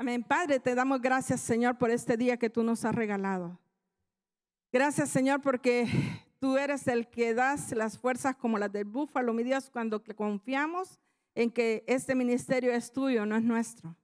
Amén. Padre, te damos gracias, Señor, por este día que tú nos has regalado. Gracias, Señor, porque tú eres el que das las fuerzas como las del búfalo, mi Dios, cuando confiamos en que este ministerio es tuyo, no es nuestro.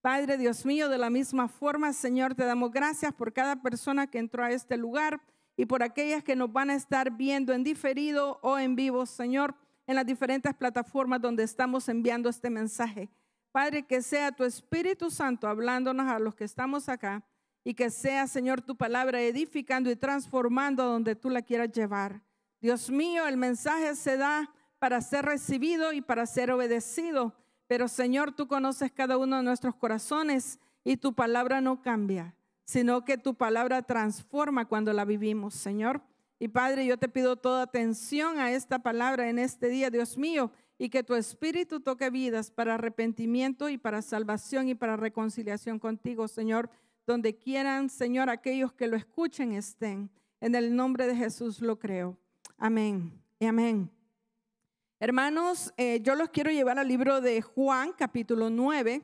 Padre Dios mío, de la misma forma, Señor, te damos gracias por cada persona que entró a este lugar y por aquellas que nos van a estar viendo en diferido o en vivo, Señor, en las diferentes plataformas donde estamos enviando este mensaje. Padre, que sea tu Espíritu Santo hablándonos a los que estamos acá y que sea, Señor, tu palabra edificando y transformando a donde tú la quieras llevar. Dios mío, el mensaje se da para ser recibido y para ser obedecido, pero Señor, tú conoces cada uno de nuestros corazones y tu palabra no cambia, sino que tu palabra transforma cuando la vivimos, Señor. Y Padre, yo te pido toda atención a esta palabra en este día, Dios mío y que tu espíritu toque vidas para arrepentimiento y para salvación y para reconciliación contigo, Señor, donde quieran, Señor, aquellos que lo escuchen estén. En el nombre de Jesús lo creo. Amén y amén. Hermanos, eh, yo los quiero llevar al libro de Juan, capítulo 9.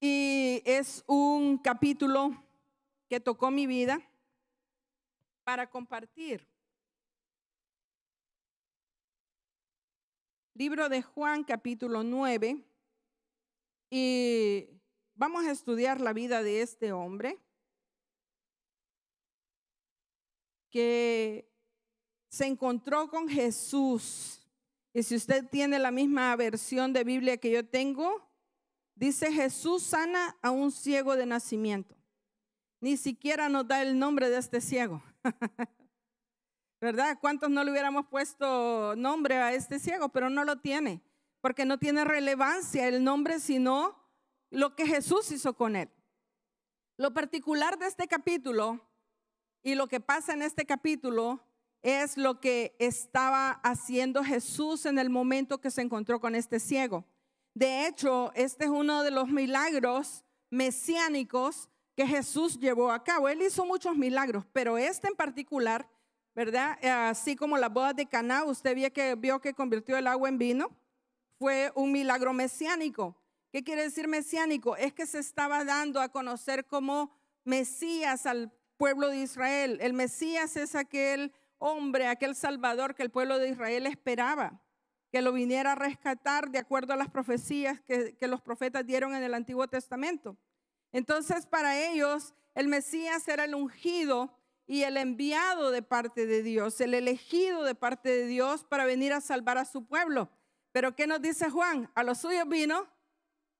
Y es un capítulo que tocó mi vida para compartir. libro de Juan capítulo 9 y vamos a estudiar la vida de este hombre que se encontró con Jesús. Y si usted tiene la misma versión de Biblia que yo tengo, dice Jesús sana a un ciego de nacimiento. Ni siquiera nos da el nombre de este ciego. ¿verdad? ¿Cuántos no le hubiéramos puesto nombre a este ciego? Pero no lo tiene, porque no tiene relevancia el nombre, sino lo que Jesús hizo con él. Lo particular de este capítulo y lo que pasa en este capítulo es lo que estaba haciendo Jesús en el momento que se encontró con este ciego. De hecho, este es uno de los milagros mesiánicos que Jesús llevó a cabo. Él hizo muchos milagros, pero este en particular ¿verdad? Así como la boda de Caná, usted vio que, convirtió el agua en vino. Fue un milagro mesiánico. ¿Qué quiere decir mesiánico? Es que se estaba dando a conocer como Mesías al pueblo de Israel. El Mesías es aquel hombre, aquel Salvador que el pueblo de Israel esperaba, que lo viniera a rescatar de acuerdo a las profecías que, que, los profetas dieron en el Antiguo Testamento. Entonces para ellos el Mesías era el ungido y el enviado de parte de Dios, el elegido de parte de Dios para venir a salvar a su pueblo. Pero ¿qué nos dice Juan? A los suyos vino,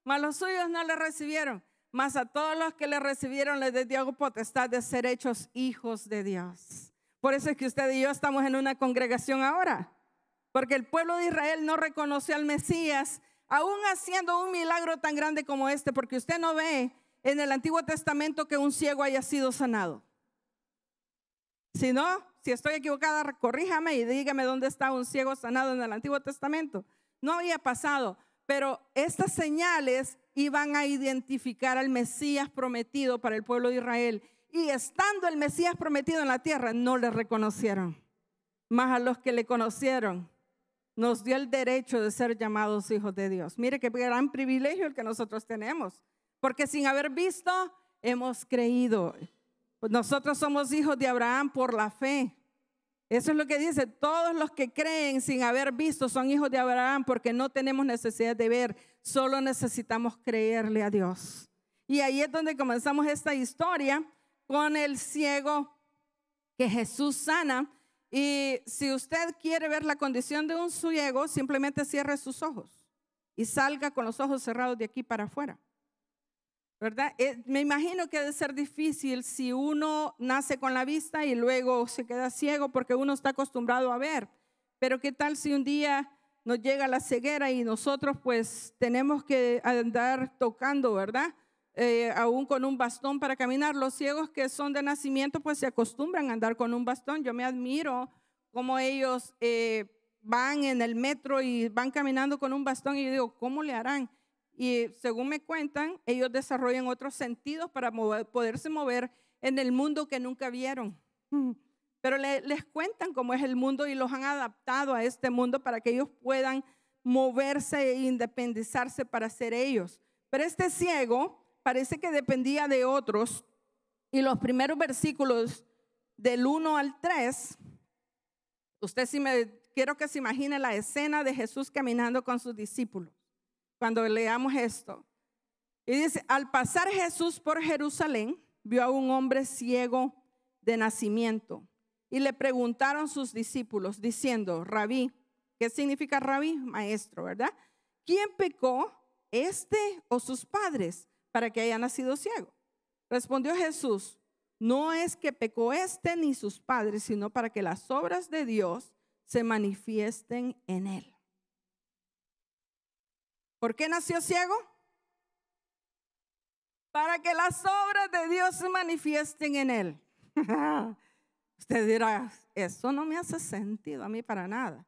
mas los suyos no le recibieron, mas a todos los que le recibieron les dio potestad de ser hechos hijos de Dios. Por eso es que usted y yo estamos en una congregación ahora, porque el pueblo de Israel no reconoció al Mesías, aún haciendo un milagro tan grande como este, porque usted no ve en el Antiguo Testamento que un ciego haya sido sanado. Si no, si estoy equivocada, corríjame y dígame dónde está un ciego sanado en el Antiguo Testamento. No había pasado, pero estas señales iban a identificar al Mesías prometido para el pueblo de Israel. Y estando el Mesías prometido en la tierra, no le reconocieron. Más a los que le conocieron, nos dio el derecho de ser llamados hijos de Dios. Mire qué gran privilegio el que nosotros tenemos, porque sin haber visto, hemos creído nosotros somos hijos de Abraham por la fe. Eso es lo que dice, todos los que creen sin haber visto son hijos de Abraham porque no tenemos necesidad de ver, solo necesitamos creerle a Dios. Y ahí es donde comenzamos esta historia con el ciego que Jesús sana. Y si usted quiere ver la condición de un ciego, simplemente cierre sus ojos y salga con los ojos cerrados de aquí para afuera. ¿verdad? Eh, me imagino que debe ser difícil si uno nace con la vista y luego se queda ciego porque uno está acostumbrado a ver. Pero qué tal si un día nos llega la ceguera y nosotros pues tenemos que andar tocando, ¿verdad? Eh, aún con un bastón para caminar. Los ciegos que son de nacimiento pues se acostumbran a andar con un bastón. Yo me admiro cómo ellos eh, van en el metro y van caminando con un bastón y yo digo, ¿cómo le harán? y según me cuentan, ellos desarrollan otros sentidos para poderse mover en el mundo que nunca vieron. Mm. Pero les cuentan cómo es el mundo y los han adaptado a este mundo para que ellos puedan moverse e independizarse para ser ellos. Pero este ciego parece que dependía de otros y los primeros versículos del 1 al 3, usted si me, quiero que se imagine la escena de Jesús caminando con sus discípulos cuando leamos esto. Y dice, al pasar Jesús por Jerusalén, vio a un hombre ciego de nacimiento. Y le preguntaron sus discípulos, diciendo, rabí, ¿qué significa rabí? Maestro, ¿verdad? ¿Quién pecó, este o sus padres, para que haya nacido ciego? Respondió Jesús, no es que pecó este ni sus padres, sino para que las obras de Dios se manifiesten en él. ¿Por qué nació ciego? Para que las obras de Dios se manifiesten en él. Usted dirá, eso no me hace sentido a mí para nada.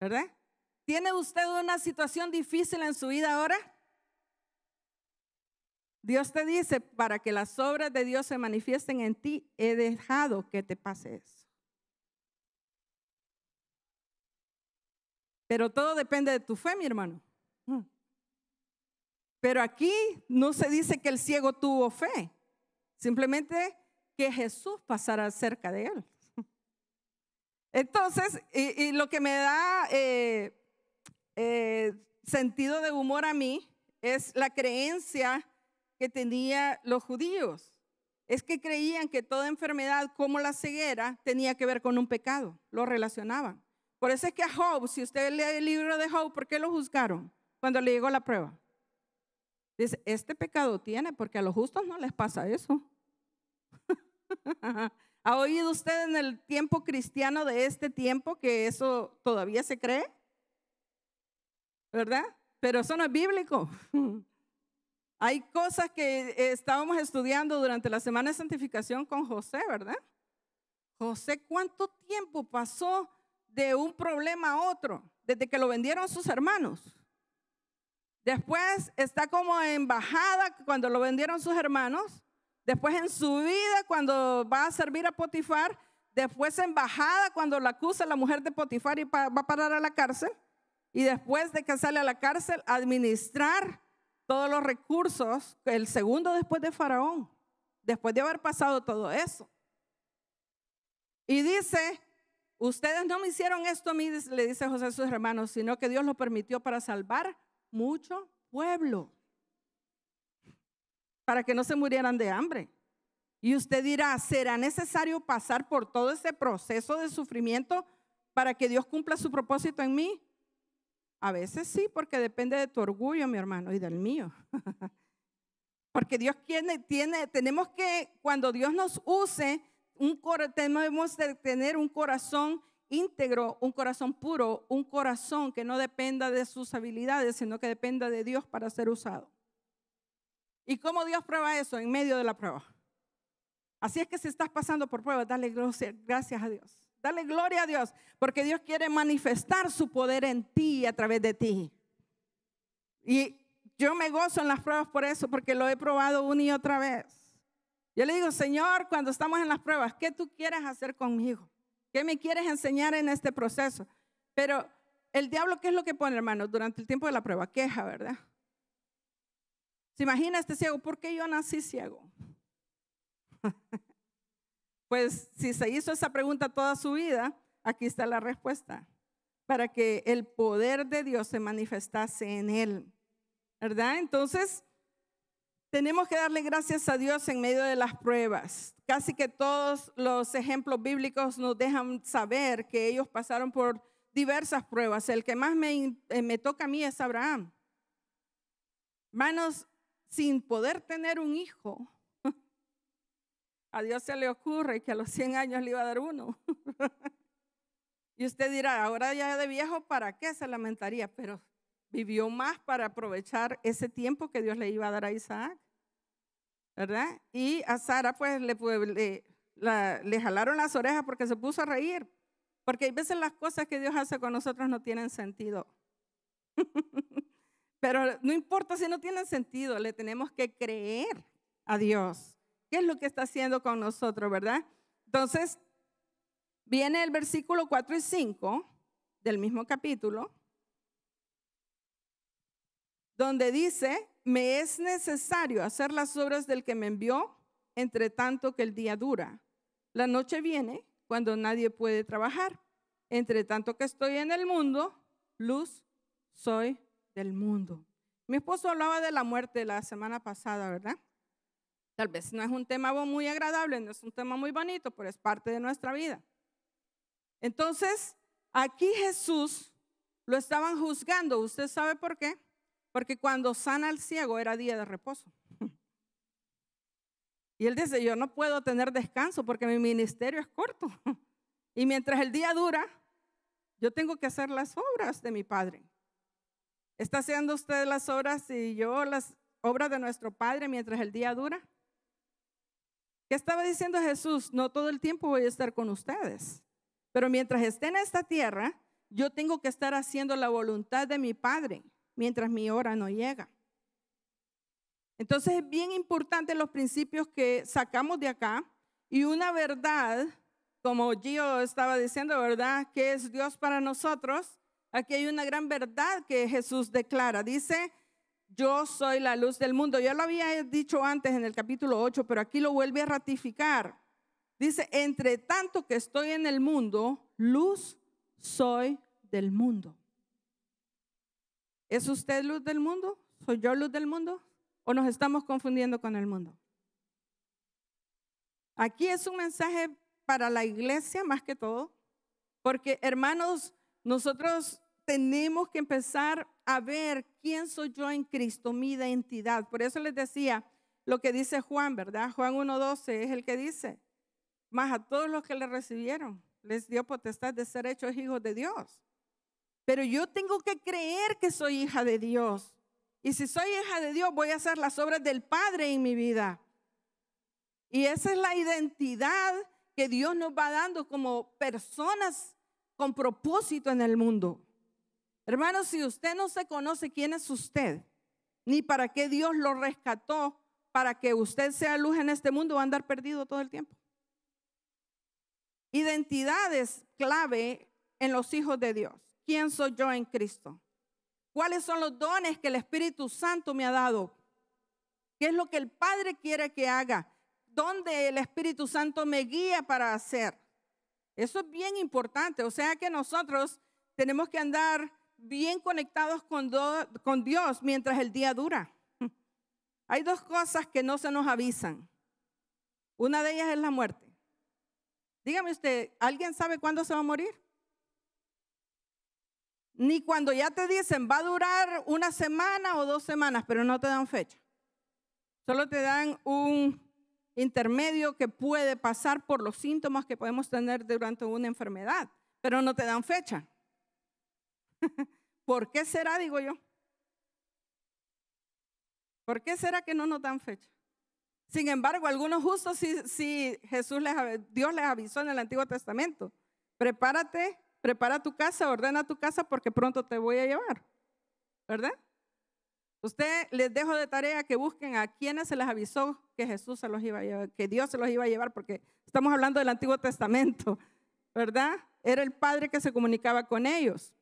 ¿Verdad? ¿Tiene usted una situación difícil en su vida ahora? Dios te dice, para que las obras de Dios se manifiesten en ti, he dejado que te pase eso. Pero todo depende de tu fe, mi hermano. Mm. Pero aquí no se dice que el ciego tuvo fe, simplemente que Jesús pasara cerca de él. Entonces, y, lo que me da eh, eh, sentido de humor a mí es la creencia que tenían los judíos. Es que creían que toda enfermedad como la ceguera tenía que ver con un pecado, lo relacionaban. Por eso es que a Job, si usted lee el libro de Job, ¿por qué lo juzgaron cuando le llegó la prueba? Dice, este pecado tiene, porque a los justos no les pasa eso. ¿Ha oído usted en el tiempo cristiano de este tiempo que eso todavía se cree? ¿Verdad? Pero eso no es bíblico. Hay cosas que eh, estábamos estudiando durante la semana de santificación con José, ¿verdad? José, ¿cuánto tiempo pasó de un problema a otro, desde que lo vendieron sus hermanos. Después está como embajada cuando lo vendieron sus hermanos. Después en su vida cuando va a servir a Potifar. Después embajada cuando la acusa la mujer de Potifar y va a parar a la cárcel. Y después de que sale a la cárcel, administrar todos los recursos, el segundo después de Faraón, después de haber pasado todo eso. Y dice Ustedes no me hicieron esto a mí, le dice José a sus hermanos, sino que Dios lo permitió para salvar mucho pueblo, para que no se murieran de hambre. Y usted dirá, ¿será necesario pasar por todo ese proceso de sufrimiento para que Dios cumpla su propósito en mí? A veces sí, porque depende de tu orgullo, mi hermano, y del mío. porque Dios tiene, tiene, tenemos que, cuando Dios nos use, tenemos que tener un corazón íntegro, un corazón puro, un corazón que no dependa de sus habilidades, sino que dependa de Dios para ser usado. ¿Y cómo Dios prueba eso? En medio de la prueba. Así es que si estás pasando por pruebas, dale gracias a Dios. Dale gloria a Dios, porque Dios quiere manifestar su poder en ti y a través de ti. Y yo me gozo en las pruebas por eso, porque lo he probado una y otra vez. Yo le digo, Señor, cuando estamos en las pruebas, ¿qué tú quieres hacer conmigo? ¿Qué me quieres enseñar en este proceso? Pero el diablo, ¿qué es lo que pone, hermano, durante el tiempo de la prueba? Queja, ¿verdad? ¿Se imagina este ciego? ¿Por qué yo nací ciego? pues si se hizo esa pregunta toda su vida, aquí está la respuesta. Para que el poder de Dios se manifestase en él. ¿Verdad? Entonces, tenemos que darle gracias a Dios en medio de las pruebas. Casi que todos los ejemplos bíblicos nos dejan saber que ellos pasaron por diversas pruebas. El que más me, eh, me toca a mí es Abraham. Manos, sin poder tener un hijo, a Dios se le ocurre que a los 100 años le iba a dar uno. y usted dirá, ahora ya de viejo, ¿para qué se lamentaría? Pero vivió más para aprovechar ese tiempo que Dios le iba a dar a Isaac, ¿verdad? Y a Sara pues le, le, jalaron las orejas porque se puso a reír, porque hay veces las cosas que Dios hace con nosotros no tienen sentido. Pero no importa si no tienen sentido, le tenemos que creer a Dios. ¿Qué es lo que está haciendo con nosotros, verdad? Entonces, viene el versículo 4 y 5 del mismo capítulo donde dice, me es necesario hacer las obras del que me envió, entre tanto que el día dura. La noche viene cuando nadie puede trabajar. Entre tanto que estoy en el mundo, luz soy del mundo. Mi esposo hablaba de la muerte la semana pasada, ¿verdad? Tal vez no es un tema muy agradable, no es un tema muy bonito, pero es parte de nuestra vida. Entonces, aquí Jesús lo estaban juzgando. ¿Usted sabe por qué? Porque cuando sana al ciego era día de reposo. Y él dice, yo no puedo tener descanso porque mi ministerio es corto. Y mientras el día dura, yo tengo que hacer las obras de mi Padre. ¿Está haciendo usted las obras y yo las obras de nuestro Padre mientras el día dura? ¿Qué estaba diciendo Jesús? No todo el tiempo voy a estar con ustedes, pero mientras esté en esta tierra, yo tengo que estar haciendo la voluntad de mi Padre mientras mi hora no llega. Entonces es bien importante los principios que sacamos de acá y una verdad, como Gio estaba diciendo, ¿verdad? Que es Dios para nosotros. Aquí hay una gran verdad que Jesús declara. Dice, yo soy la luz del mundo. Yo lo había dicho antes en el capítulo 8, pero aquí lo vuelve a ratificar. Dice, entre tanto que estoy en el mundo, luz soy del mundo. ¿Es usted luz del mundo? ¿Soy yo luz del mundo? ¿O nos estamos confundiendo con el mundo? Aquí es un mensaje para la iglesia más que todo, porque hermanos, nosotros tenemos que empezar a ver quién soy yo en Cristo, mi identidad. Por eso les decía lo que dice Juan, ¿verdad? Juan 1.12 es el que dice, más a todos los que le recibieron, les dio potestad de ser hechos hijos de Dios. Pero yo tengo que creer que soy hija de Dios. Y si soy hija de Dios, voy a hacer las obras del Padre en mi vida. Y esa es la identidad que Dios nos va dando como personas con propósito en el mundo. Hermanos, si usted no se conoce quién es usted, ni para qué Dios lo rescató, para que usted sea luz en este mundo, va a andar perdido todo el tiempo. Identidades clave en los hijos de Dios quién soy yo en Cristo. ¿Cuáles son los dones que el Espíritu Santo me ha dado? ¿Qué es lo que el Padre quiere que haga? ¿Dónde el Espíritu Santo me guía para hacer? Eso es bien importante. O sea que nosotros tenemos que andar bien conectados con, con Dios mientras el día dura. Hay dos cosas que no se nos avisan. Una de ellas es la muerte. Dígame usted, ¿alguien sabe cuándo se va a morir? ni cuando ya te dicen va a durar una semana o dos semanas, pero no te dan fecha. Solo te dan un intermedio que puede pasar por los síntomas que podemos tener durante una enfermedad, pero no te dan fecha. ¿Por qué será, digo yo? ¿Por qué será que no nos dan fecha? Sin embargo, algunos justos si Jesús les, Dios les avisó en el Antiguo Testamento, prepárate prepara tu casa, ordena tu casa porque pronto te voy a llevar, ¿verdad? Usted les dejo de tarea que busquen a quienes se les avisó que Jesús se los iba a llevar, que Dios se los iba a llevar, porque estamos hablando del Antiguo Testamento, ¿verdad? Era el Padre que se comunicaba con ellos.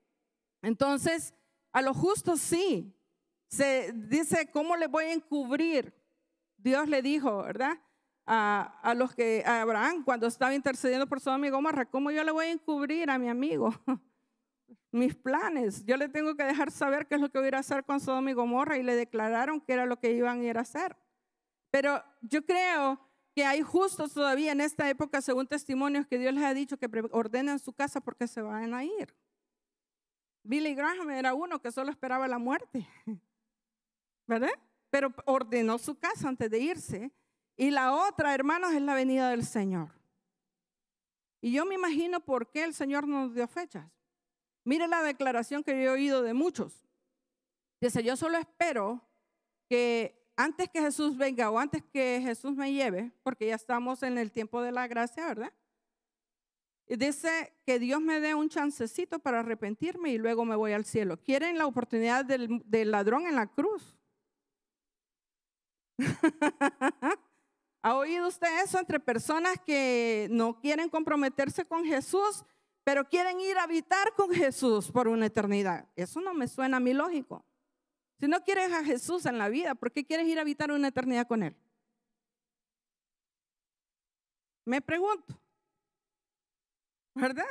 Entonces, a los justos sí. Se dice, ¿cómo les voy a encubrir? Dios le dijo, ¿verdad? a, los que, a Abraham, cuando estaba intercediendo por su y Gomorra, ¿cómo yo le voy a encubrir a mi amigo? mis planes. Yo le tengo que dejar saber qué es lo que voy a, hacer con su y Gomorra y le declararon que era lo que iban a ir a hacer. Pero yo creo que hay justos todavía en esta época, según testimonios que Dios les ha dicho, que ordenen su casa porque se van a ir. Billy Graham era uno que solo esperaba la muerte, ¿verdad? Pero ordenó su casa antes de irse y la otra, hermanos, es la venida del Señor. Y yo me imagino por qué el Señor nos dio fechas. Mire la declaración que yo he oído de muchos. Dice, yo solo espero que antes que Jesús venga o antes que Jesús me lleve, porque ya estamos en el tiempo de la gracia, ¿verdad? Y dice que Dios me dé un chancecito para arrepentirme y luego me voy al cielo. Quieren la oportunidad del, del ladrón en la cruz. ¿Ha oído usted eso entre personas que no quieren comprometerse con Jesús, pero quieren ir a habitar con Jesús por una eternidad? Eso no me suena a mí lógico. Si no quieres a Jesús en la vida, ¿por qué quieres ir a habitar una eternidad con Él? Me pregunto, ¿verdad?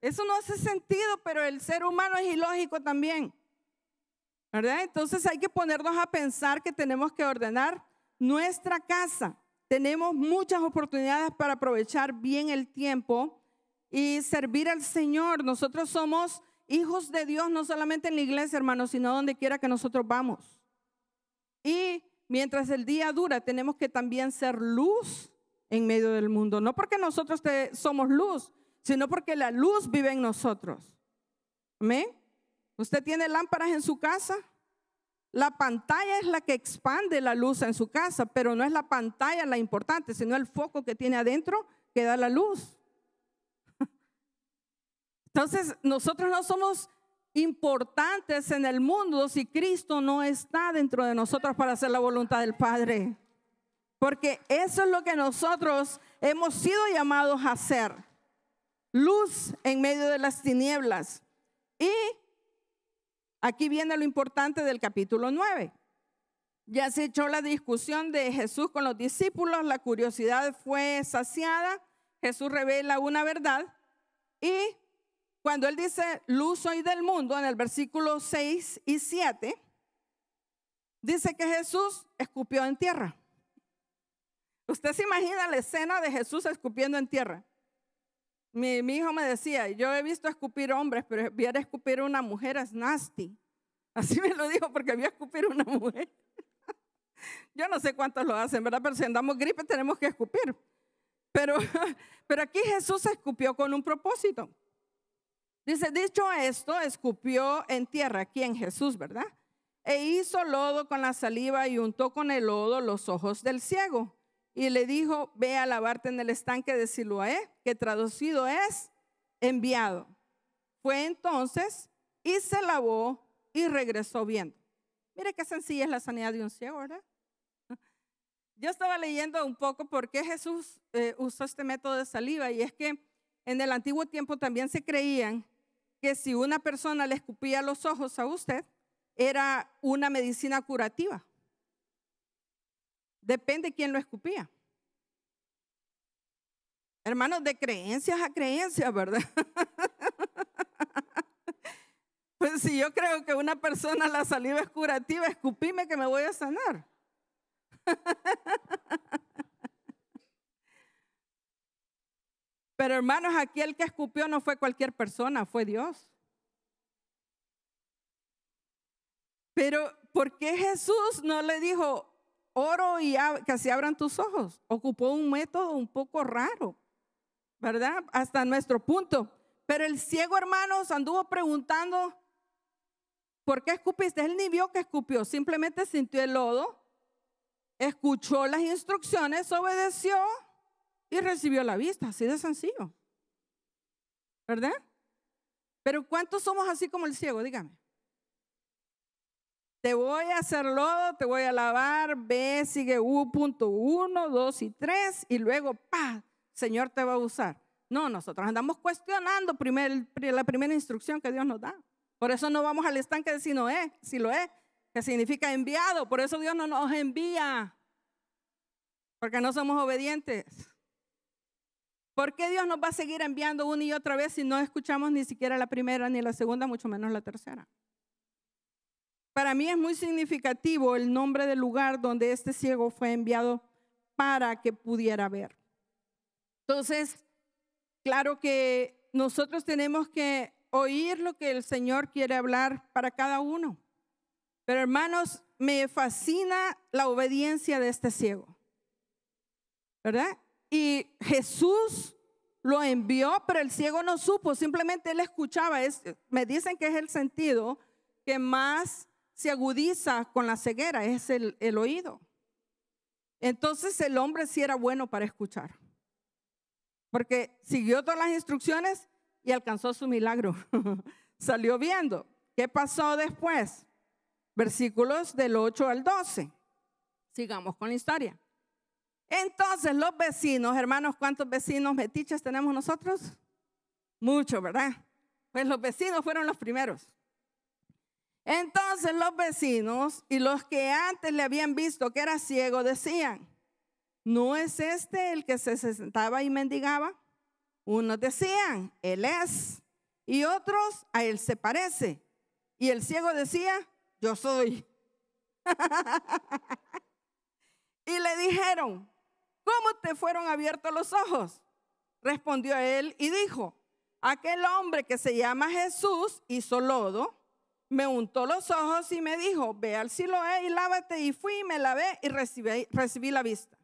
Eso no hace sentido, pero el ser humano es ilógico también. ¿Verdad? Entonces hay que ponernos a pensar que tenemos que ordenar nuestra casa. Tenemos muchas oportunidades para aprovechar bien el tiempo y servir al Señor. Nosotros somos hijos de Dios, no solamente en la iglesia, hermanos, sino donde quiera que nosotros vamos. Y mientras el día dura, tenemos que también ser luz en medio del mundo. No porque nosotros te, somos luz, sino porque la luz vive en nosotros. Amén. ¿Usted tiene lámparas en su casa? La pantalla es la que expande la luz en su casa, pero no es la pantalla la importante, sino el foco que tiene adentro que da la luz. Entonces, nosotros no somos importantes en el mundo si Cristo no está dentro de nosotros para hacer la voluntad del Padre. Porque eso es lo que nosotros hemos sido llamados a hacer. Luz en medio de las tinieblas. Y Aquí viene lo importante del capítulo 9. Ya se echó la discusión de Jesús con los discípulos, la curiosidad fue saciada, Jesús revela una verdad y cuando él dice, luz soy del mundo, en el versículo 6 y 7, dice que Jesús escupió en tierra. Usted se imagina la escena de Jesús escupiendo en tierra. Mi, hijo me decía, yo he visto escupir hombres, pero ver escupir una mujer es nasty. Así me lo dijo porque vi escupir una mujer. yo no sé cuántos lo hacen, ¿verdad? Pero si andamos gripe tenemos que escupir. Pero, pero aquí Jesús escupió con un propósito. Dice, dicho esto, escupió en tierra, aquí en Jesús, ¿verdad? E hizo lodo con la saliva y untó con el lodo los ojos del ciego y le dijo, ve a lavarte en el estanque de Siloé, que traducido es enviado. Fue entonces y se lavó y regresó viendo. Mire qué sencilla es la sanidad de un ciego, ¿verdad? Yo estaba leyendo un poco por qué Jesús eh, usó este método de saliva y es que en el antiguo tiempo también se creían que si una persona le escupía los ojos a usted, era una medicina curativa. Depende quién lo escupía. Hermanos, de creencias a creencias, ¿verdad? pues si yo creo que una persona la saliva es curativa, escupime que me voy a sanar. Pero hermanos, aquí el que escupió no fue cualquier persona, fue Dios. Pero ¿por qué Jesús no le dijo, oro y que abran tus ojos. Ocupó un método un poco raro, ¿verdad? Hasta nuestro punto. Pero el ciego, hermanos, anduvo preguntando, ¿por qué escupiste? Él ni vio que escupió, simplemente sintió el lodo, escuchó las instrucciones, obedeció y recibió la vista, así de sencillo. ¿Verdad? Pero ¿cuántos somos así como el ciego? Dígame. Te voy a hacer lodo, te voy a lavar, ve, sigue U, punto uno, dos y tres, y luego, pa, Señor te va a usar. No, nosotros andamos cuestionando la primera instrucción que Dios nos da. Por eso no vamos al estanque de si no es, si lo es, que significa enviado. Por eso Dios no nos envía, porque no somos obedientes. ¿Por qué Dios nos va a seguir enviando una y otra vez si no escuchamos ni siquiera la primera, ni la segunda, mucho menos la tercera? Para mí es muy significativo el nombre del lugar donde este ciego fue enviado para que pudiera ver. Entonces, claro que nosotros tenemos que oír lo que el Señor quiere hablar para cada uno. Pero hermanos, me fascina la obediencia de este ciego. ¿Verdad? Y Jesús lo envió, pero el ciego no supo, simplemente él escuchaba. me dicen que es el sentido que más se agudiza con la ceguera, es el, oído. Entonces el hombre sí era bueno para escuchar, porque siguió todas las instrucciones y alcanzó su milagro. Salió viendo. ¿Qué pasó después? Versículos del 8 al 12. Sigamos con la historia. Entonces los vecinos, hermanos, ¿cuántos vecinos metiches tenemos nosotros? Muchos, ¿verdad? Pues los vecinos fueron los primeros. Entonces los vecinos y los que antes le habían visto que era ciego decían, ¿no es este el que se sentaba y mendigaba? Unos decían, Él es, y otros, a Él se parece. Y el ciego decía, yo soy. y le dijeron, ¿cómo te fueron abiertos los ojos? Respondió él y dijo, aquel hombre que se llama Jesús hizo lodo me untó los ojos y me dijo, ve al Siloé y lávate. Y fui me lavé y recibí, recibí la vista.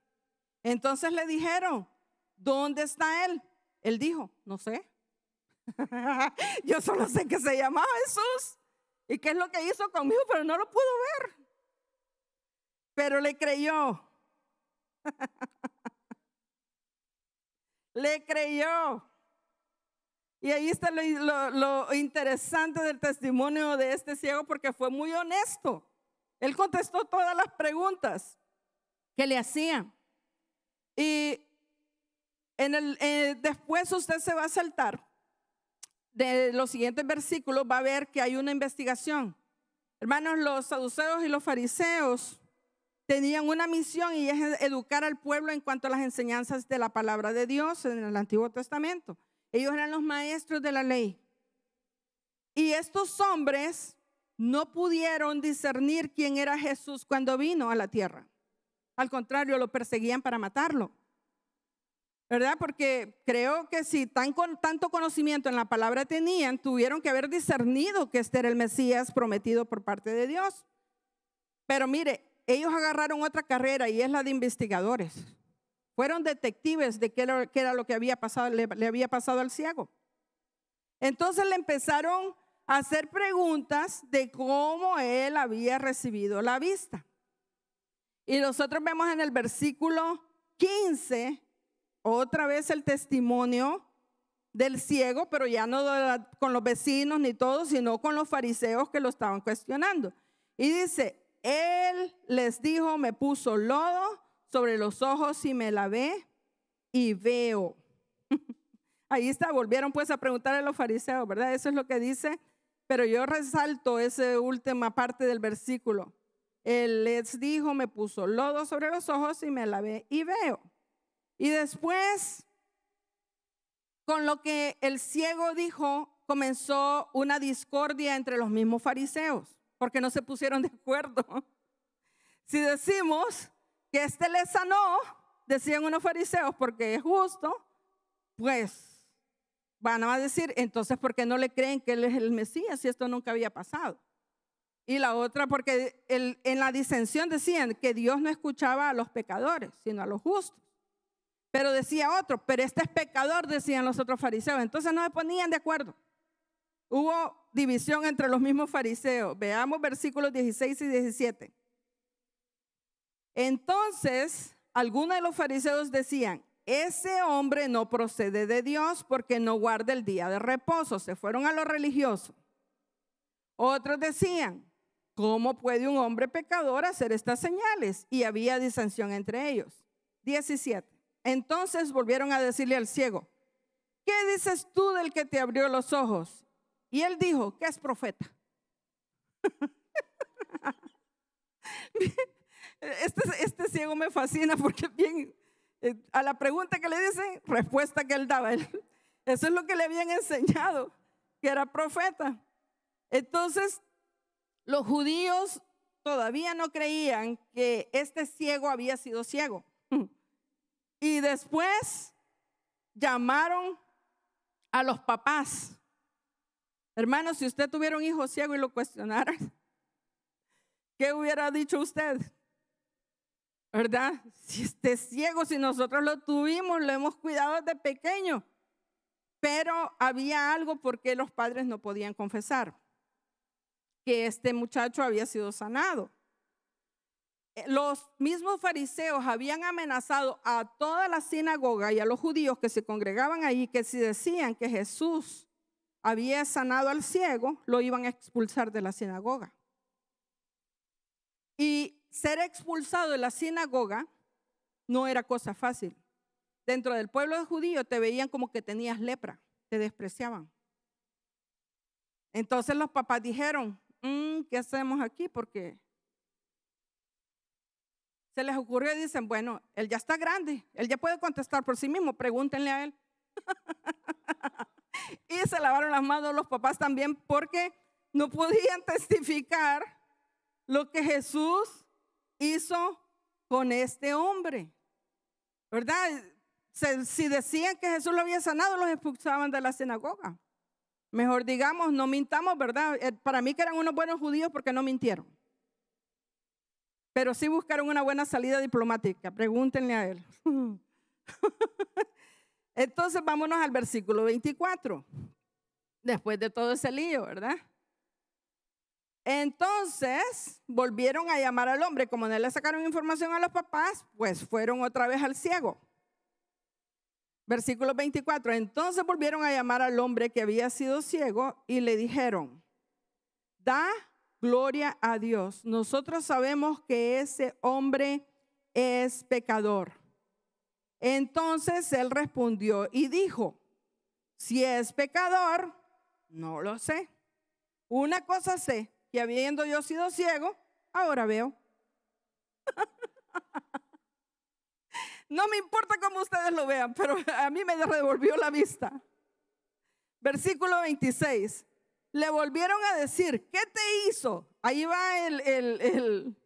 Entonces le dijeron, ¿dónde está él? Él dijo, no sé. Yo solo sé que se llamaba Jesús y qué es lo que hizo conmigo, pero no lo pudo ver. Pero le creyó. le creyó. Y ahí está lo, interesante del testimonio de este ciego porque fue muy honesto. Él contestó todas las preguntas que le hacían. Y en el, eh, después usted se va a saltar de los siguientes versículos, va a ver que hay una investigación. Hermanos, los saduceos y los fariseos tenían una misión y es educar al pueblo en cuanto a las enseñanzas de la palabra de Dios en el Antiguo Testamento. Ellos eran los maestros de la ley. Y estos hombres no pudieron discernir quién era Jesús cuando vino a la tierra. Al contrario, lo perseguían para matarlo. ¿Verdad? Porque creo que si tanto conocimiento en la palabra tenían, tuvieron que haber discernido que este era el Mesías prometido por parte de Dios. Pero mire, ellos agarraron otra carrera y es la de investigadores. Fueron detectives de qué era, lo que había pasado, le, había pasado al ciego. Entonces le empezaron a hacer preguntas de cómo él había recibido la vista. Y nosotros vemos en el versículo 15 otra vez el testimonio del ciego, pero ya no con los vecinos ni todos, sino con los fariseos que lo estaban cuestionando. Y dice, él les dijo, me puso lodo sobre los ojos y me lavé y veo. Ahí está, volvieron pues a preguntar a los fariseos, ¿verdad? Eso es lo que dice, pero yo resalto esa última parte del versículo. Él les dijo, me puso lodo sobre los ojos y me lavé y veo. Y después, con lo que el ciego dijo, comenzó una discordia entre los mismos fariseos, porque no se pusieron de acuerdo. Si decimos que este le sanó, decían unos fariseos, porque es justo, pues van a decir, entonces, ¿por qué no le creen que él es el Mesías si esto nunca había pasado? Y la otra, porque en la disensión decían que Dios no escuchaba a los pecadores, sino a los justos. Pero decía otro, pero este es pecador, decían los otros fariseos. Entonces no se ponían de acuerdo. Hubo división entre los mismos fariseos. Veamos versículos 16 y 17. Entonces, algunos de los fariseos decían, ese hombre no procede de Dios porque no guarda el día de reposo. Se fueron a lo religioso. Otros decían, ¿cómo puede un hombre pecador hacer estas señales? Y había disensión entre ellos. 17. Entonces volvieron a decirle al ciego, ¿qué dices tú del que te abrió los ojos? Y él dijo, que es profeta. Este, este, ciego me fascina porque bien, eh, a la pregunta que le dicen, respuesta que él daba. Eso es lo que le habían enseñado, que era profeta. Entonces, los judíos todavía no creían que este ciego había sido ciego. Y después llamaron a los papás. Hermanos, si usted tuviera un hijo ciego y lo cuestionara, ¿qué hubiera dicho usted? ¿verdad? Si este ciego, si nosotros lo tuvimos, lo hemos cuidado desde pequeño. Pero había algo por qué los padres no podían confesar, que este muchacho había sido sanado. Eh, los mismos fariseos habían amenazado a toda la sinagoga y a los judíos que se congregaban allí que si decían que Jesús había sanado al ciego, lo iban a expulsar de la sinagoga. Y ser expulsado de la sinagoga no era cosa fácil. Dentro del pueblo judío te veían como que tenías lepra, te despreciaban. Entonces los papás dijeron, mm, ¿qué hacemos aquí? Porque se les ocurrió y dicen, bueno, él ya está grande, él ya puede contestar por sí mismo, pregúntenle a él. y se lavaron las manos los papás también porque no podían testificar lo que Jesús hizo con este hombre. ¿Verdad? si decían que Jesús lo había sanado, los expulsaban de la sinagoga. Mejor digamos, no mintamos, ¿verdad? Eh, para mí que eran unos buenos judíos porque no mintieron. Pero sí buscaron una buena salida diplomática. Pregúntenle a él. Entonces vámonos al versículo 24. Después de todo ese lío, ¿verdad? Entonces volvieron a llamar al hombre. Como no le sacaron información a los papás, pues fueron otra vez al ciego. Versículo 24. Entonces volvieron a llamar al hombre que había sido ciego y le dijeron, da gloria a Dios. Nosotros sabemos que ese hombre es pecador. Entonces él respondió y dijo, si es pecador, no lo sé. Una cosa sé, y habiendo yo sido ciego, ahora veo. No me importa cómo ustedes lo vean, pero a mí me revolvió la vista. Versículo 26. Le volvieron a decir, ¿qué te hizo? Ahí va el, el,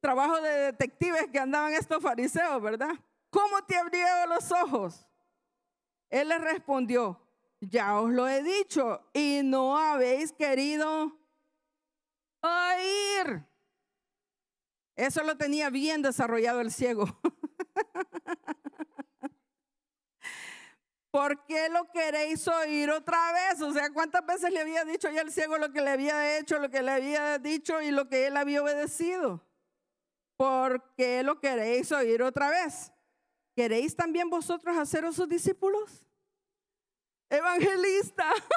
trabajo de detectives que andaban estos fariseos, ¿verdad? ¿Cómo te abrió los ojos? Él les respondió, ya os lo he dicho y no habéis querido Oír. Eso lo tenía bien desarrollado el ciego. ¿Por qué lo queréis oír otra vez? O sea, ¿cuántas veces le había dicho ya el ciego lo que le había hecho, lo que le había dicho y lo que él había obedecido? ¿Por qué lo queréis oír otra vez? ¿Queréis también vosotros haceros sus discípulos? Evangelista.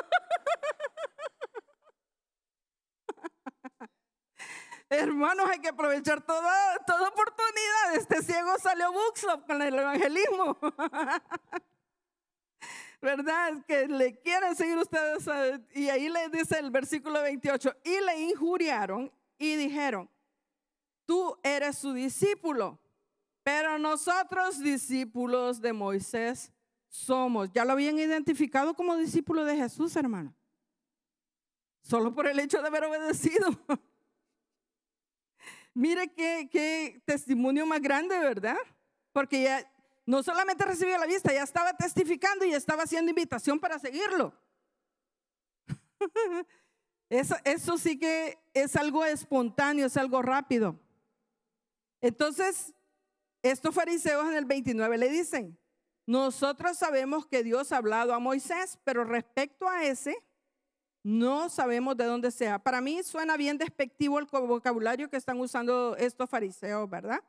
Hermanos, hay que aprovechar toda, toda oportunidad. Este ciego salió buxo con el evangelismo. ¿Verdad? Que le quieren seguir ustedes. Eh, y ahí le dice el versículo 28. Y le injuriaron y dijeron, tú eres su discípulo, pero nosotros discípulos de Moisés somos. Ya lo habían identificado como discípulo de Jesús, hermano. Solo por el hecho de haber obedecido. Mire qué, testimonio más grande, ¿verdad? Porque ya no solamente recibió la vista, ya estaba testificando y estaba haciendo invitación para seguirlo. Eso, eso, sí que es algo espontáneo, es algo rápido. Entonces, estos fariseos en el 29 le dicen, nosotros sabemos que Dios ha hablado a Moisés, pero respecto a ese, no sabemos de dónde sea. Para mí suena bien despectivo el vocabulario que están usando estos fariseos, ¿verdad?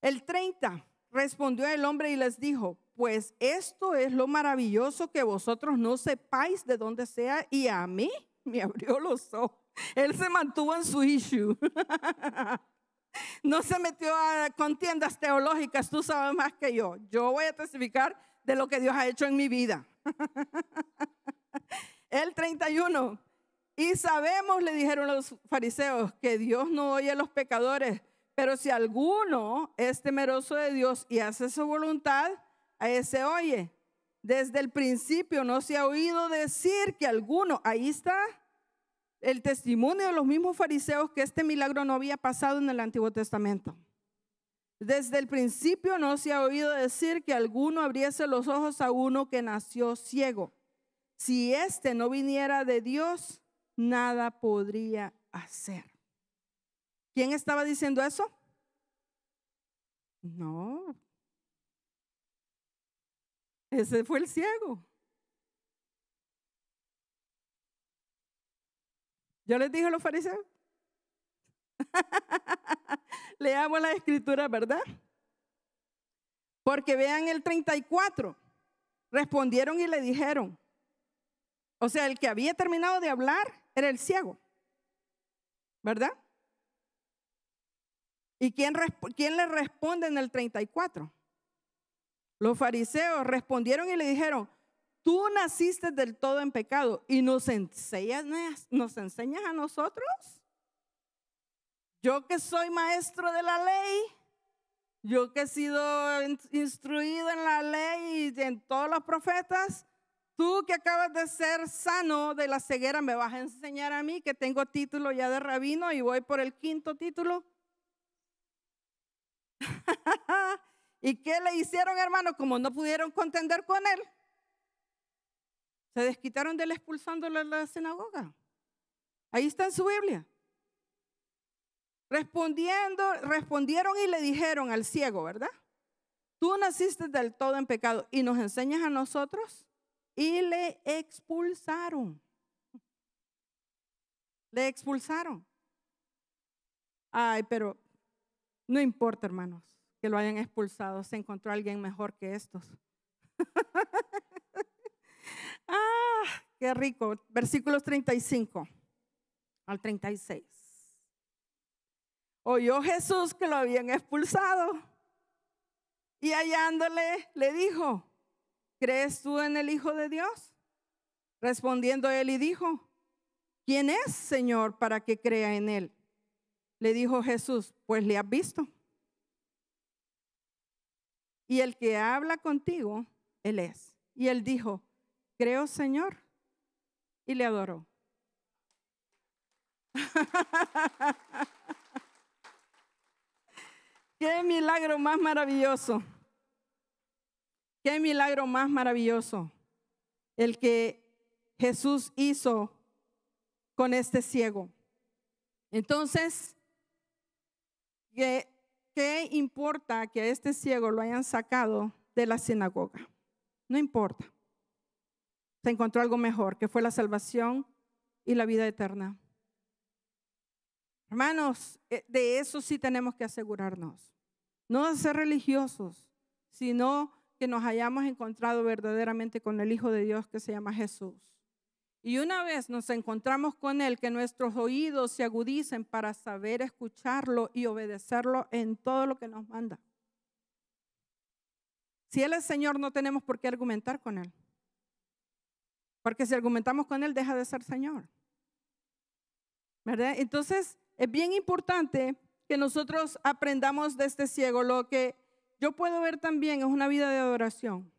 El 30 respondió el hombre y les dijo, pues esto es lo maravilloso que vosotros no sepáis de dónde sea y a mí me abrió los ojos. Él se mantuvo en su issue. No se metió a contiendas teológicas, tú sabes más que yo. Yo voy a testificar de lo que Dios ha hecho en mi vida. El 31. Y sabemos, le dijeron los fariseos, que Dios no oye a los pecadores, pero si alguno es temeroso de Dios y hace su voluntad, a ese oye. Desde el principio no se ha oído decir que alguno, ahí está el testimonio de los mismos fariseos que este milagro no había pasado en el Antiguo Testamento. Desde el principio no se ha oído decir que alguno abriese los ojos a uno que nació ciego. Si éste no viniera de Dios, nada podría hacer. ¿Quién estaba diciendo eso? No. Ese fue el ciego. Yo les dije a los fariseos. Leamos la escritura, ¿verdad? Porque vean el 34. Respondieron y le dijeron, o sea, el que había terminado de hablar era el ciego, ¿verdad? ¿Y quién, quién le responde en el 34? Los fariseos respondieron y le dijeron, tú naciste del todo en pecado y nos enseñas a nosotros. Yo que soy maestro de la ley, yo que he sido instruido en la ley y en todos los profetas, Tú que acabas de ser sano de la ceguera, me vas a enseñar a mí que tengo título ya de rabino y voy por el quinto título. ¿Y qué le hicieron, hermano? Como no pudieron contender con él, se desquitaron de él expulsándolo de la sinagoga. Ahí está en su Biblia. Respondiendo, respondieron y le dijeron al ciego, ¿verdad? Tú naciste del todo en pecado y nos enseñas a nosotros y le expulsaron. Le expulsaron. Ay, pero no importa, hermanos, que lo hayan expulsado. Se encontró alguien mejor que estos. ah, qué rico. Versículos 35 al 36. Oyó Jesús que lo habían expulsado y hallándole le dijo, ¿crees tú en el Hijo de Dios? Respondiendo él y dijo, ¿quién es, Señor, para que crea en él? Le dijo Jesús, pues le has visto. Y el que habla contigo, él es. Y él dijo, creo, Señor. Y le adoró. Qué milagro más maravilloso. Qué milagro más maravilloso el que Jesús hizo con este ciego. Entonces, ¿qué, importa que a este ciego lo hayan sacado de la sinagoga? No importa. Se encontró algo mejor, que fue la salvación y la vida eterna. Hermanos, eh, de eso sí tenemos que asegurarnos. No de ser religiosos, sino que nos hayamos encontrado verdaderamente con el Hijo de Dios que se llama Jesús. Y una vez nos encontramos con Él, que nuestros oídos se agudicen para saber escucharlo y obedecerlo en todo lo que nos manda. Si Él es Señor, no tenemos por qué argumentar con Él. Porque si argumentamos con Él, deja de ser Señor. ¿Verdad? Entonces, es bien importante que nosotros aprendamos de este ciego lo que yo puedo ver también es una vida de adoración.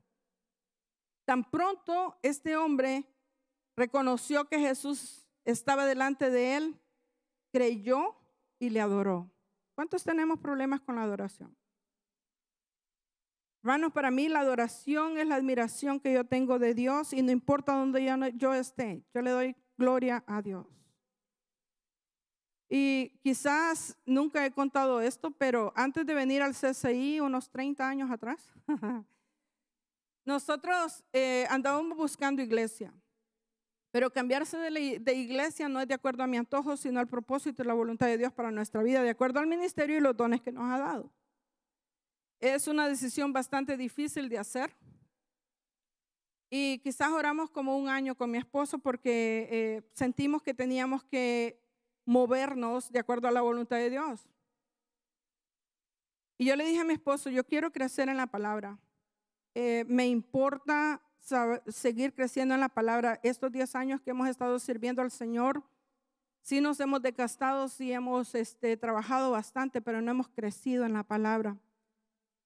Tan pronto este hombre reconoció que Jesús estaba delante de él, creyó y le adoró. ¿Cuántos tenemos problemas con la adoración? Hermanos, para mí la adoración es la admiración que yo tengo de Dios y no importa dónde yo esté, yo le doy gloria a Dios. Y quizás nunca he contado esto, pero antes de venir al CCI, unos 30 años atrás, nosotros eh, andábamos buscando iglesia. Pero cambiarse de, iglesia no es de acuerdo a mi antojo, sino al propósito y la voluntad de Dios para nuestra vida, de acuerdo al ministerio y los dones que nos ha dado. Es una decisión bastante difícil de hacer. Y quizás oramos como un año con mi esposo porque eh, sentimos que teníamos que movernos de acuerdo a la voluntad de Dios. Y yo le dije a mi esposo, yo quiero crecer en la palabra. Eh, me importa seguir creciendo en la palabra. Estos 10 años que hemos estado sirviendo al Señor, Si nos hemos desgastado, sí hemos este, trabajado bastante, pero no hemos crecido en la palabra.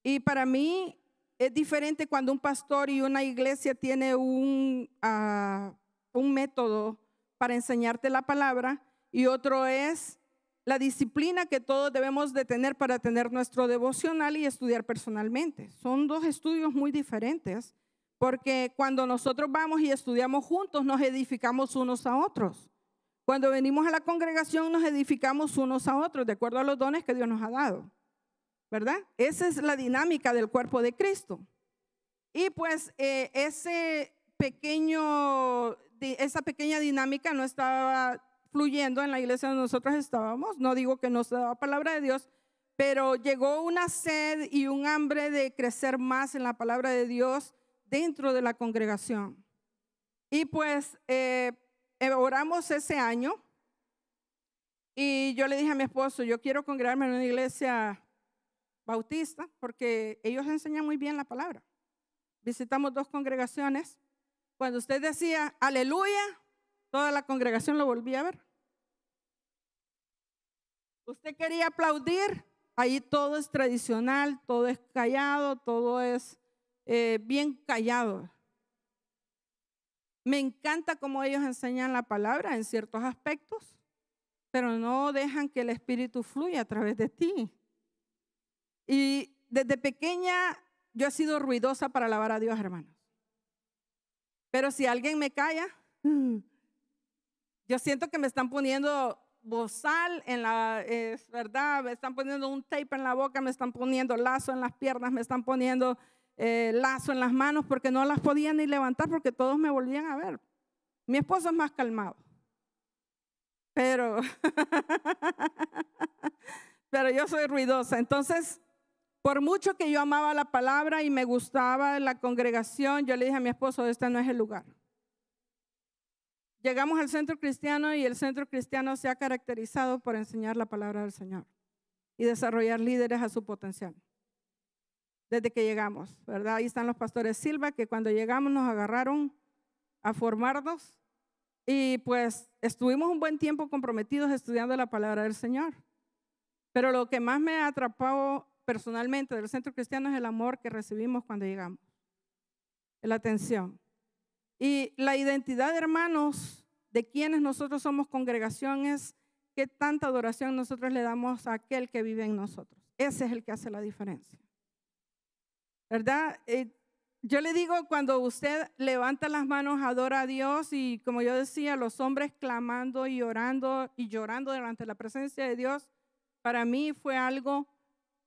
Y para mí es diferente cuando un pastor y una iglesia tiene un, ah, un método para enseñarte la palabra y otro es la disciplina que todos debemos de tener para tener nuestro devocional y estudiar personalmente. Son dos estudios muy diferentes, porque cuando nosotros vamos y estudiamos juntos, nos edificamos unos a otros. Cuando venimos a la congregación, nos edificamos unos a otros, de acuerdo a los dones que Dios nos ha dado. ¿Verdad? Esa es la dinámica del cuerpo de Cristo. Y pues eh, ese pequeño, esa pequeña dinámica no estaba Incluyendo en la iglesia donde nosotros estábamos. No digo que no se daba palabra de Dios, pero llegó una sed y un hambre de crecer más en la palabra de Dios dentro de la congregación. Y pues eh, eh, oramos ese año y yo le dije a mi esposo, yo quiero congregarme en una iglesia bautista porque ellos enseñan muy bien la palabra. Visitamos dos congregaciones. Cuando usted decía, aleluya, toda la congregación lo volvía a ver. Usted quería aplaudir, ahí todo es tradicional, todo es callado, todo es eh, bien callado. Me encanta cómo ellos enseñan la palabra en ciertos aspectos, pero no dejan que el Espíritu fluya a través de ti. Y desde pequeña yo he sido ruidosa para alabar a Dios, hermanos. Pero si alguien me calla, yo siento que me están poniendo bozal en la, es verdad, me están poniendo un tape en la boca, me están poniendo lazo en las piernas, me están poniendo eh, lazo en las manos porque no las podía ni levantar porque todos me volvían a ver. Mi esposo es más calmado, pero, pero yo soy ruidosa. Entonces, por mucho que yo amaba la palabra y me gustaba la congregación, yo le dije a mi esposo, este no es el lugar. Llegamos al centro cristiano y el centro cristiano se ha caracterizado por enseñar la palabra del Señor y desarrollar líderes a su potencial. Desde que llegamos, ¿verdad? Ahí están los pastores Silva, que cuando llegamos nos agarraron a formarnos y pues estuvimos un buen tiempo comprometidos estudiando la palabra del Señor. Pero lo que más me ha atrapado personalmente del centro cristiano es el amor que recibimos cuando llegamos, la atención. Y la identidad, hermanos, de quienes nosotros somos congregación es qué tanta adoración nosotros le damos a aquel que vive en nosotros. Ese es el que hace la diferencia. ¿Verdad? Eh, yo le digo, cuando usted levanta las manos, adora a Dios y como yo decía, los hombres clamando y orando y llorando delante de la presencia de Dios, para mí fue algo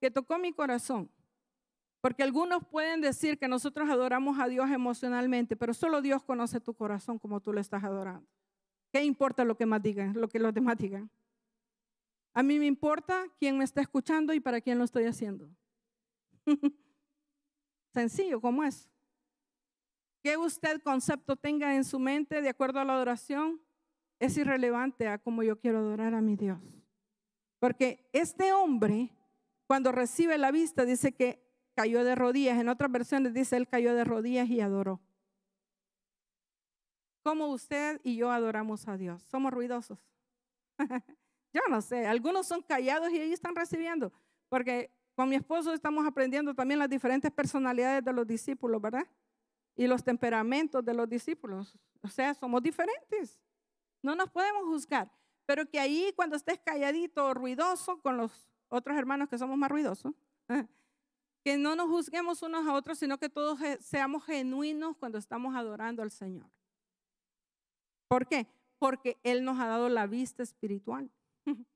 que tocó mi corazón. Porque algunos pueden decir que nosotros adoramos a Dios emocionalmente, pero solo Dios conoce tu corazón como tú lo estás adorando. ¿Qué importa lo que más digan, lo que los demás digan? A mí me importa quién me está escuchando y para quién lo estoy haciendo. Sencillo, ¿cómo es? Que usted concepto tenga en su mente de acuerdo a la adoración es irrelevante a cómo yo quiero adorar a mi Dios. Porque este hombre, cuando recibe la vista, dice que cayó de rodillas. En otras versiones dice, él cayó de rodillas y adoró. Como usted y yo adoramos a Dios. Somos ruidosos. yo no sé, algunos son callados y ahí están recibiendo. Porque con mi esposo estamos aprendiendo también las diferentes personalidades de los discípulos, ¿verdad? Y los temperamentos de los discípulos. O sea, somos diferentes. No nos podemos juzgar. Pero que ahí cuando estés calladito o ruidoso con los otros hermanos que somos más ruidosos, que no nos juzguemos unos a otros, sino que todos seamos genuinos cuando estamos adorando al Señor. ¿Por qué? Porque Él nos ha dado la vista espiritual.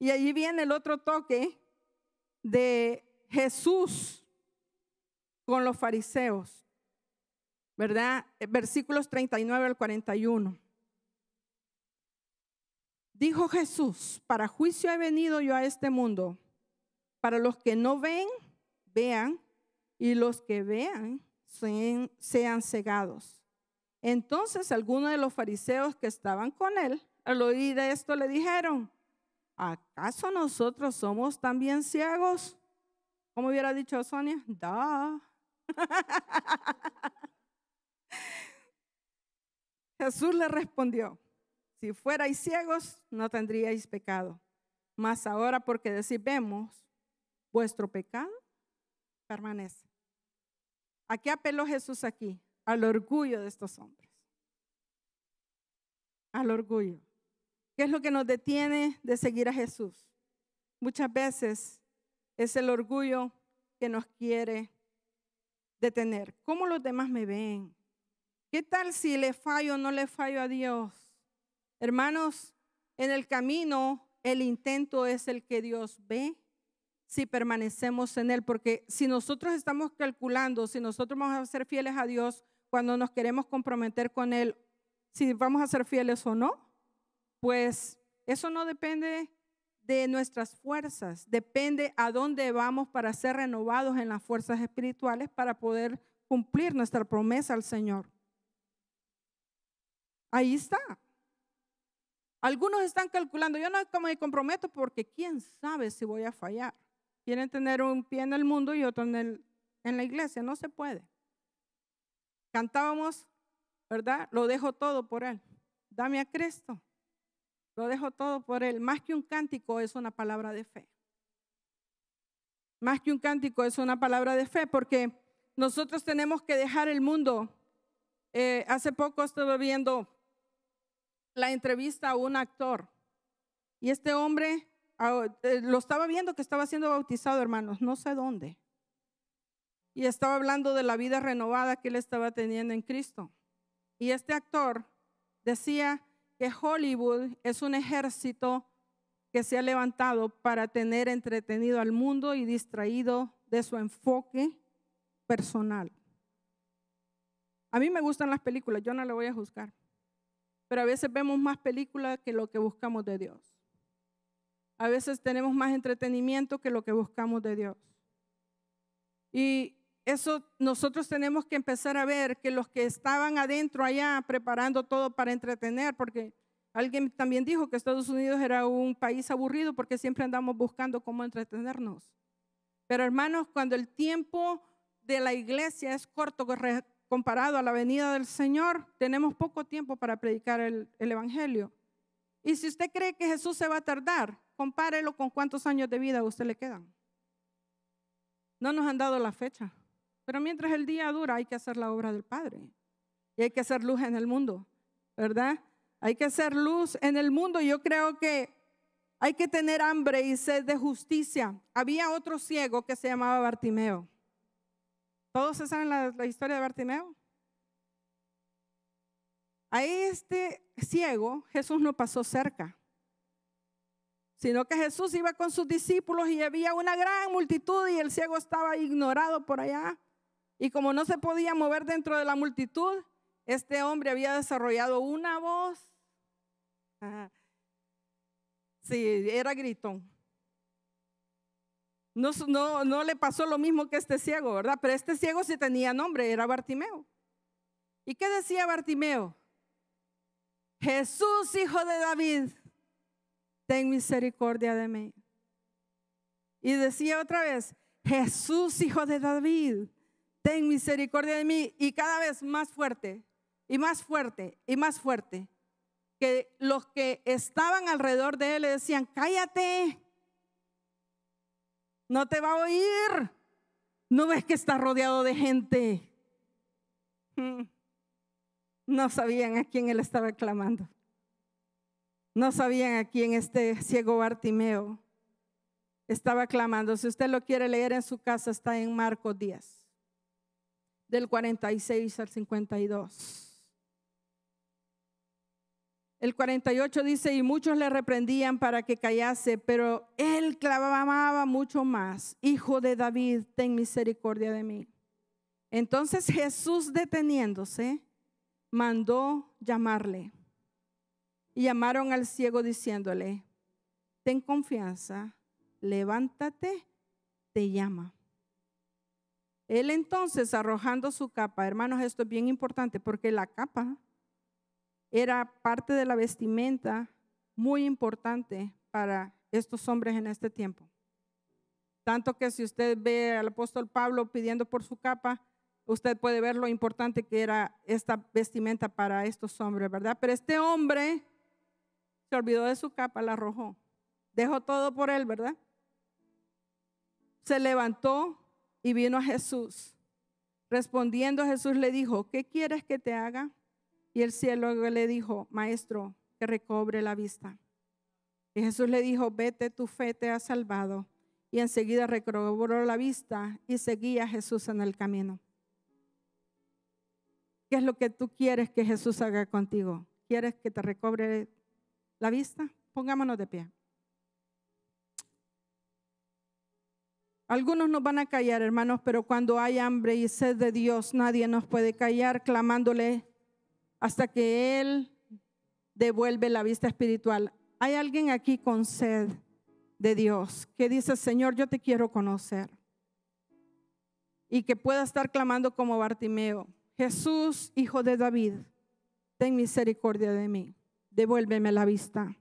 Y allí viene el otro toque de Jesús con los fariseos, ¿verdad? Eh, versículos 39 al 41. Dijo Jesús, para juicio he venido yo a este mundo, para los que no ven vean y los que vean sean, cegados. Entonces algunos de los fariseos que estaban con él, al oír esto, le dijeron, ¿acaso nosotros somos también ciegos? Como hubiera dicho Sonia, da. Jesús le respondió, si fuerais ciegos no tendríais pecado, mas ahora porque decís vemos, vuestro pecado permanece. ¿A qué apeló Jesús aquí? Al orgullo de estos hombres. Al orgullo. ¿Qué es lo que nos detiene de seguir a Jesús? Muchas veces es el orgullo que nos quiere detener. ¿Cómo los demás me ven? ¿Qué tal si le fallo o no le fallo a Dios? Hermanos, en el camino el intento es el que Dios ve si permanecemos en Él, porque si nosotros estamos calculando, si nosotros vamos a ser fieles a Dios cuando nos queremos comprometer con Él, si vamos a ser fieles o no, pues eso no depende de nuestras fuerzas, depende a dónde vamos para ser renovados en las fuerzas espirituales para poder cumplir nuestra promesa al Señor. Ahí está. Algunos están calculando, yo no me comprometo porque quién sabe si voy a fallar. Quieren tener un pie en el mundo y otro en, el, en la iglesia. No se puede. Cantábamos, ¿verdad? Lo dejo todo por Él. Dame a Cristo. Lo dejo todo por Él. Más que un cántico es una palabra de fe. Más que un cántico es una palabra de fe porque nosotros tenemos que dejar el mundo. Eh, hace poco estuve viendo la entrevista a un actor y este hombre Ah, eh, lo estaba viendo que estaba siendo bautizado, hermanos, no sé dónde. Y estaba hablando de la vida renovada que él estaba teniendo en Cristo. Y este actor decía que Hollywood es un ejército que se ha levantado para tener entretenido al mundo y distraído de su enfoque personal. A mí me gustan las películas, yo no le voy a juzgar, pero a veces vemos más películas que lo que buscamos de Dios. A veces tenemos más entretenimiento que lo que buscamos de Dios. Y eso nosotros tenemos que empezar a ver que los que estaban adentro allá preparando todo para entretener, porque alguien también dijo que Estados Unidos era un país aburrido porque siempre andamos buscando cómo entretenernos. Pero hermanos, cuando el tiempo de la iglesia es corto comparado a la venida del Señor, tenemos poco tiempo para predicar el, Evangelio. Y si usted cree que Jesús se va a tardar, compárelo con cuántos años de vida usted le quedan. No nos han dado la fecha, pero mientras el día dura hay que hacer la obra del Padre y hay que hacer luz en el mundo, ¿verdad? Hay que hacer luz en el mundo. Yo creo que hay que tener hambre y sed de justicia. Había otro ciego que se llamaba Bartimeo. ¿Todos se saben la, la historia de Bartimeo? A este ciego Jesús no pasó cerca sino que Jesús iba con sus discípulos y había una gran multitud y el ciego estaba ignorado por allá. Y como no se podía mover dentro de la multitud, este hombre había desarrollado una voz. Sí, era gritón. No, no, no, le pasó lo mismo que este ciego, ¿verdad? Pero este ciego sí tenía nombre, era Bartimeo. ¿Y qué decía Bartimeo? Jesús, hijo de David ten misericordia de mí. Y decía otra vez, Jesús, hijo de David, ten misericordia de mí. Y cada vez más fuerte, y más fuerte, y más fuerte, que los que estaban alrededor de él le decían, cállate, no te va a oír, no ves que está rodeado de gente. No sabían a quién él estaba clamando. No sabían a quién este ciego Bartimeo estaba clamando. Si usted lo quiere leer en su casa, está en Marcos 10, del 46 al 52. El 48 dice, y muchos le reprendían para que callase, pero él clamaba mucho más, Hijo de David, ten misericordia de mí. Entonces Jesús deteniéndose, mandó llamarle y llamaron al ciego diciéndole, ten confianza, levántate, te llama. Él entonces arrojando su capa, hermanos, esto es bien importante porque la capa era parte de la vestimenta muy importante para estos hombres en este tiempo. Tanto que si usted ve al apóstol Pablo pidiendo por su capa, usted puede ver lo importante que era esta vestimenta para estos hombres, ¿verdad? Pero este hombre olvidó de su capa, la arrojó. Dejó todo por él, ¿verdad? Se levantó y vino a Jesús. Respondiendo Jesús le dijo, ¿qué quieres que te haga? Y el cielo le dijo, maestro, que recobre la vista. Y Jesús le dijo, vete, tu fe te ha salvado. Y enseguida recobró la vista y seguía a Jesús en el camino. ¿Qué es lo que tú quieres que Jesús haga contigo? ¿Quieres que te recobre la vista, pongámonos de pie. Algunos nos van a callar, hermanos, pero cuando hay hambre y sed de Dios, nadie nos puede callar clamándole hasta que Él devuelve la vista espiritual. Hay alguien aquí con sed de Dios que dice, Señor, yo te quiero conocer. Y que pueda estar clamando como Bartimeo, Jesús, hijo de David, ten misericordia de mí devuélveme la vista.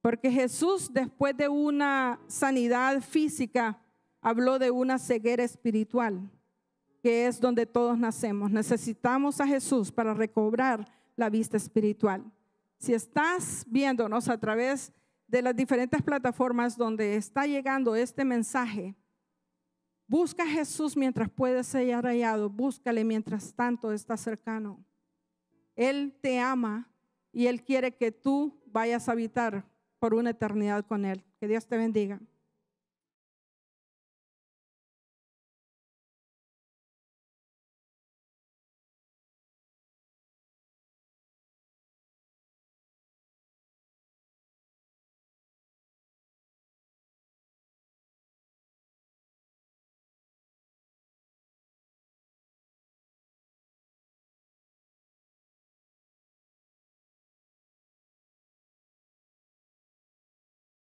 Porque Jesús, después de una sanidad física, habló de una ceguera espiritual, que es donde todos nacemos. Necesitamos a Jesús para recobrar la vista espiritual. Si estás viéndonos a través de las diferentes plataformas donde está llegando este mensaje, busca a Jesús mientras puedes ser hallado, búscale mientras tanto está cercano. Él te ama y Él quiere que tú vayas a habitar por una eternidad con Él. Que Dios te bendiga.